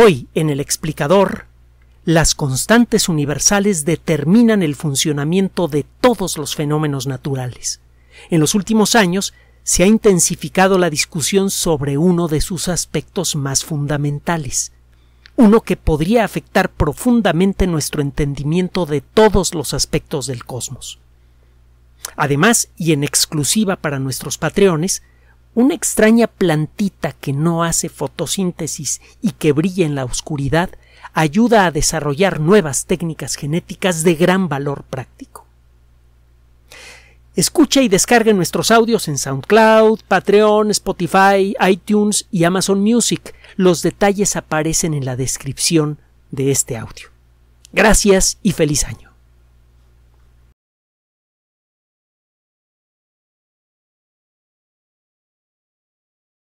Hoy, en el explicador, las constantes universales determinan el funcionamiento de todos los fenómenos naturales. En los últimos años se ha intensificado la discusión sobre uno de sus aspectos más fundamentales, uno que podría afectar profundamente nuestro entendimiento de todos los aspectos del cosmos. Además, y en exclusiva para nuestros patreones, una extraña plantita que no hace fotosíntesis y que brilla en la oscuridad ayuda a desarrollar nuevas técnicas genéticas de gran valor práctico. Escucha y descargue nuestros audios en SoundCloud, Patreon, Spotify, iTunes y Amazon Music. Los detalles aparecen en la descripción de este audio. Gracias y feliz año.